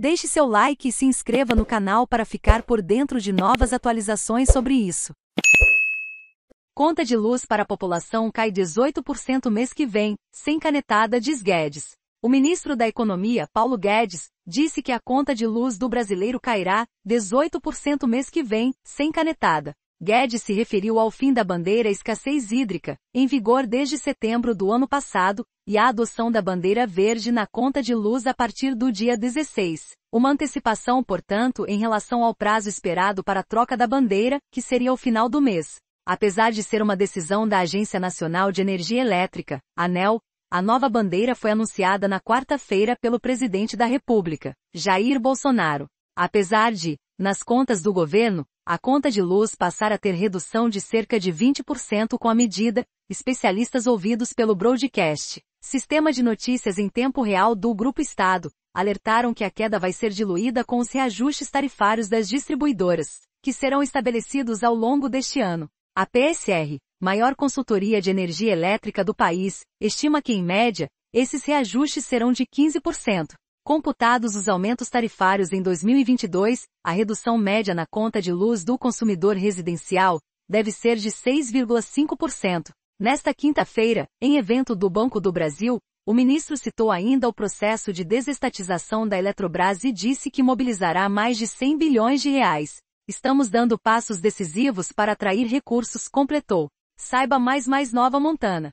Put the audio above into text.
Deixe seu like e se inscreva no canal para ficar por dentro de novas atualizações sobre isso. Conta de luz para a população cai 18% mês que vem, sem canetada, diz Guedes. O ministro da Economia, Paulo Guedes, disse que a conta de luz do brasileiro cairá 18% mês que vem, sem canetada. Guedes se referiu ao fim da bandeira escassez hídrica, em vigor desde setembro do ano passado, e à adoção da bandeira verde na conta de luz a partir do dia 16. Uma antecipação, portanto, em relação ao prazo esperado para a troca da bandeira, que seria o final do mês. Apesar de ser uma decisão da Agência Nacional de Energia Elétrica, ANEL, a nova bandeira foi anunciada na quarta-feira pelo presidente da República, Jair Bolsonaro. Apesar de, nas contas do governo, a conta de luz passar a ter redução de cerca de 20% com a medida, especialistas ouvidos pelo broadcast, sistema de notícias em tempo real do Grupo Estado, alertaram que a queda vai ser diluída com os reajustes tarifários das distribuidoras, que serão estabelecidos ao longo deste ano. A PSR, maior consultoria de energia elétrica do país, estima que, em média, esses reajustes serão de 15%, Computados os aumentos tarifários em 2022, a redução média na conta de luz do consumidor residencial deve ser de 6,5%. Nesta quinta-feira, em evento do Banco do Brasil, o ministro citou ainda o processo de desestatização da Eletrobras e disse que mobilizará mais de 100 bilhões de reais. Estamos dando passos decisivos para atrair recursos, completou. Saiba mais mais Nova Montana.